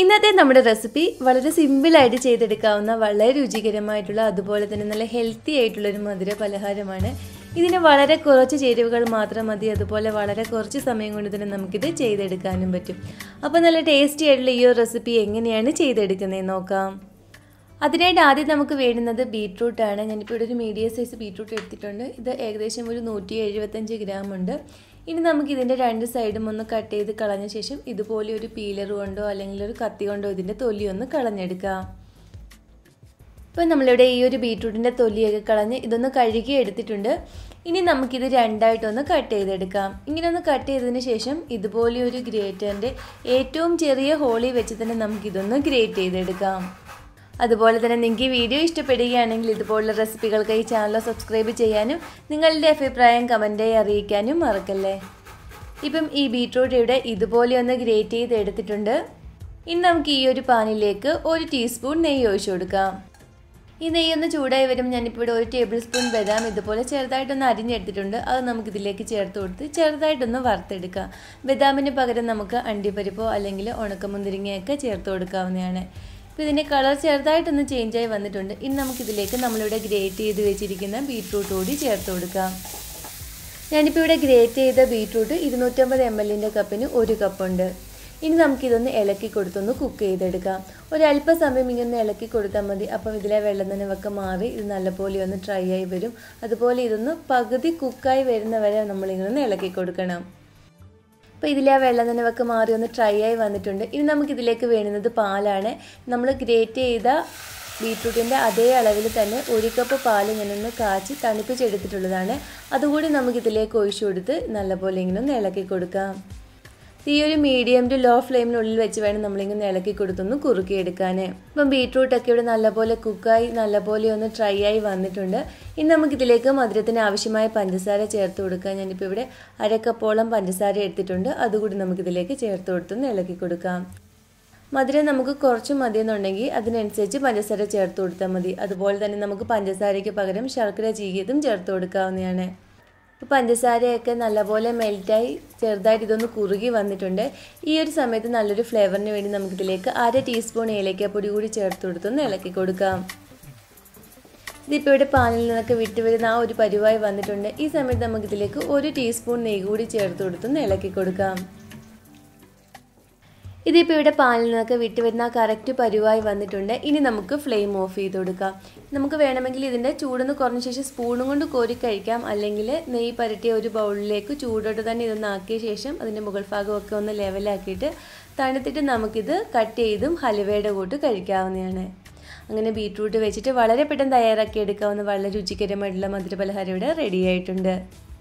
ഇന്നത്തെ നമ്മുടെ റെസിപ്പി വളരെ സിമ്പിളായിട്ട് ചെയ്തെടുക്കാവുന്ന വളരെ രുചികരമായിട്ടുള്ള അതുപോലെ തന്നെ നല്ല ഹെൽത്തി ആയിട്ടുള്ളൊരു മധുര പലഹാരമാണ് ഇതിന് വളരെ കുറച്ച് ചേരുവകൾ മാത്രം മതി അതുപോലെ വളരെ കുറച്ച് സമയം കൊണ്ട് തന്നെ നമുക്കിത് ചെയ്തെടുക്കാനും പറ്റും അപ്പോൾ നല്ല ടേസ്റ്റി ആയിട്ടുള്ള ഈ ഒരു റെസിപ്പി എങ്ങനെയാണ് ചെയ്തെടുക്കുന്നത് നോക്കാം അതിനായിട്ട് ആദ്യം നമുക്ക് വേണ്ടുന്നത് ബീട്രൂട്ടാണ് ഞാനിപ്പോൾ ഇവിടെ ഒരു മീഡിയം സൈസ് ബീട്രൂട്ട് എടുത്തിട്ടുണ്ട് ഇത് ഏകദേശം ഒരു നൂറ്റി എഴുപത്തഞ്ച് ഗ്രാം ഉണ്ട് ഇനി നമുക്ക് ഇതിൻ്റെ രണ്ട് സൈഡും ഒന്ന് കട്ട് ചെയ്ത് കളഞ്ഞ ശേഷം ഇതുപോലെ ഒരു പീലർ കൊണ്ടോ അല്ലെങ്കിൽ ഒരു കത്തി കൊണ്ടോ ഇതിൻ്റെ തൊലി ഒന്ന് കളഞ്ഞെടുക്കാം ഇപ്പോൾ നമ്മളിവിടെ ഈ ഒരു ബീട്രൂട്ടിൻ്റെ തൊലിയൊക്കെ കളഞ്ഞ് ഇതൊന്ന് കഴുകി എടുത്തിട്ടുണ്ട് ഇനി നമുക്കിത് രണ്ടായിട്ടൊന്ന് കട്ട് ചെയ്തെടുക്കാം ഇങ്ങനെ ഒന്ന് കട്ട് ചെയ്തതിന് ശേഷം ഇതുപോലെ ഒരു ഗ്രേറ്ററിൻ്റെ ഏറ്റവും ചെറിയ ഹോളി വെച്ച് തന്നെ നമുക്കിതൊന്ന് ഗ്രേറ്റ് ചെയ്തെടുക്കാം അതുപോലെ തന്നെ നിങ്ങൾക്ക് ഈ വീഡിയോ ഇഷ്ടപ്പെടുകയാണെങ്കിൽ ഇതുപോലുള്ള റെസിപ്പികൾക്കായി ചാനൽ സബ്സ്ക്രൈബ് ചെയ്യാനും നിങ്ങളുടെ അഭിപ്രായം കമൻറ്റായി അറിയിക്കാനും മറക്കല്ലേ ഇപ്പം ഈ ബീട്രൂട്ട് ഇവിടെ ഇതുപോലെ ഒന്ന് ഗ്രേറ്റ് ചെയ്ത് എടുത്തിട്ടുണ്ട് ഇനി നമുക്ക് ഈ ഒരു പാനിലേക്ക് ഒരു ടീസ്പൂൺ നെയ്യ് ഒഴിച്ചു കൊടുക്കാം ഈ നെയ്യ് ഒന്ന് ചൂടായി വരും ഞാനിപ്പോൾ ഇവിടെ ഒരു ടേബിൾ സ്പൂൺ ബദാം ഇതുപോലെ ചെറുതായിട്ടൊന്ന് അരിഞ്ഞെടുത്തിട്ടുണ്ട് അത് നമുക്ക് ഇതിലേക്ക് ചേർത്ത് കൊടുത്ത് ചെറുതായിട്ടൊന്ന് വറുത്തെടുക്കാം ബദാമിന് പകരം നമുക്ക് അണ്ടിപ്പരിപ്പോ അല്ലെങ്കിൽ ഉണക്കമുന്തിരിങ്ങയൊക്കെ ചേർത്ത് കൊടുക്കാവുന്നതാണ് അപ്പോൾ ഇതിൻ്റെ കളർ ചെറുതായിട്ടൊന്ന് ചേഞ്ചായി വന്നിട്ടുണ്ട് ഇനി നമുക്കിതിലേക്ക് നമ്മളിവിടെ ഗ്രേറ്റ് ചെയ്ത് വെച്ചിരിക്കുന്ന ബീട്രൂട്ട് കൂടി ചേർത്ത് കൊടുക്കാം ഞാനിപ്പോൾ ഇവിടെ ഗ്രേറ്റ് ചെയ്ത ബീട്രൂട്ട് ഇരുന്നൂറ്റമ്പത് എം എല്ലിൻ്റെ കപ്പിന് ഒരു കപ്പുണ്ട് ഇനി നമുക്കിതൊന്ന് ഇളക്കി കൊടുത്തൊന്ന് കുക്ക് ചെയ്തെടുക്കാം ഒരല്പസമയം ഇങ്ങനെ ഇളക്കി കൊടുത്താൽ മതി അപ്പം ഇതിലെ വെള്ളം വെക്കെ മാറി ഇത് നല്ലപോലെ ഒന്ന് ഡ്രൈ ആയി വരും അതുപോലെ ഇതൊന്ന് പകുതി കുക്കായി വരുന്നവരെ നമ്മളിങ്ങനെ ഇളക്കി കൊടുക്കണം അപ്പോൾ ഇതിലെ ആ വെള്ളം നനവൊക്കെ മാറി ഒന്ന് ഡ്രൈ ആയി വന്നിട്ടുണ്ട് ഇനി നമുക്കിതിലേക്ക് വേണുന്നത് പാലാണ് നമ്മൾ ഗ്രേറ്റ് ചെയ്ത ബീട്രൂട്ടിൻ്റെ അതേ അളവിൽ തന്നെ ഒരു കപ്പ് പാൽ ഒന്ന് കാച്ചി തണുപ്പിച്ചെടുത്തിട്ടുള്ളതാണ് അതുകൂടി നമുക്കിതിലേക്ക് ഒഴിച്ചു കൊടുത്ത് നല്ലപോലെ ഇങ്ങനെ ഒന്ന് ഇളക്കി കൊടുക്കാം ഈ ഒരു മീഡിയം ടു ലോ ഫ്ലെയിമിനുള്ളിൽ വെച്ച് വേണം നമ്മളിങ്ങനെ ഇളക്കി കൊടുത്തൊന്ന് കുറുക്കിയെടുക്കാൻ ഇപ്പം ഒക്കെ ഇവിടെ നല്ലപോലെ കുക്കായി നല്ലപോലെ ഒന്ന് ഡ്രൈ ആയി വന്നിട്ടുണ്ട് ഇനി നമുക്കിതിലേക്ക് മധുരത്തിന് ആവശ്യമായ പഞ്ചസാര ചേർത്ത് കൊടുക്കാം ഞാനിപ്പോൾ ഇവിടെ അരക്കപ്പോളം പഞ്ചസാര എടുത്തിട്ടുണ്ട് അതുകൂടി നമുക്കിതിലേക്ക് ചേർത്ത് കൊടുത്തൊന്ന് ഇളക്കി കൊടുക്കാം മധുരം നമുക്ക് കുറച്ച് മതി എന്നുണ്ടെങ്കിൽ അതിനനുസരിച്ച് പഞ്ചസാര ചേർത്ത് കൊടുത്താൽ മതി അതുപോലെ തന്നെ നമുക്ക് പഞ്ചസാരയ്ക്ക് പകരം ശർക്കര ചീകിയതും ചേർത്ത് കൊടുക്കാവുന്നതാണ് പഞ്ചസാരയൊക്കെ നല്ലപോലെ മെൽറ്റായി ചെറുതായിട്ട് ഇതൊന്ന് കുറുകി വന്നിട്ടുണ്ട് ഈ ഒരു സമയത്ത് നല്ലൊരു ഫ്ലേവറിന് വേണ്ടി നമുക്കിതിലേക്ക് അര ടീസ്പൂൺ പൊടി കൂടി ചേർത്ത് കൊടുത്തൊന്ന് ഇളക്കി കൊടുക്കാം ഇതിപ്പോൾ ഇവിടെ പാനിൽ നിന്നൊക്കെ വിട്ടുവരുന്ന ആ ഒരു പരിവായി വന്നിട്ടുണ്ട് ഈ സമയത്ത് നമുക്കിതിലേക്ക് ഒരു ടീസ്പൂൺ നെയ്യ് കൂടി ചേർത്ത് കൊടുത്തൊന്ന് ഇളക്കി കൊടുക്കാം ഇതിപ്പോൾ ഇവിടെ പാലിൽ നിന്നൊക്കെ വിട്ട് വരുന്ന കറക്റ്റ് പരുവായി വന്നിട്ടുണ്ട് ഇനി നമുക്ക് ഫ്ലെയിം ഓഫ് ചെയ്ത് കൊടുക്കാം നമുക്ക് വേണമെങ്കിൽ ഇതിൻ്റെ ചൂടൊന്ന് കുറഞ്ഞ ശേഷം സ്പൂണും കൊണ്ട് കോരി കഴിക്കാം അല്ലെങ്കിൽ നെയ്യ് പരട്ടിയ ഒരു ബൗളിലേക്ക് ചൂടോട്ട് തന്നെ ഇതൊന്ന് ആക്കിയ ശേഷം അതിൻ്റെ മുകൾ ഭാഗമൊക്കെ ഒന്ന് ലെവലാക്കിയിട്ട് തണുത്തിട്ട് നമുക്കിത് കട്ട് ചെയ്തും ഹലുവയുടെ കൂട്ട് കഴിക്കാവുന്നതാണ് അങ്ങനെ ബീട്രൂട്ട് വെച്ചിട്ട് വളരെ പെട്ടെന്ന് തയ്യാറാക്കി എടുക്കാവുന്ന വളരെ രുചികരമായിട്ടുള്ള മധുരപലഹാരം ഇവിടെ റെഡി ആയിട്ടുണ്ട്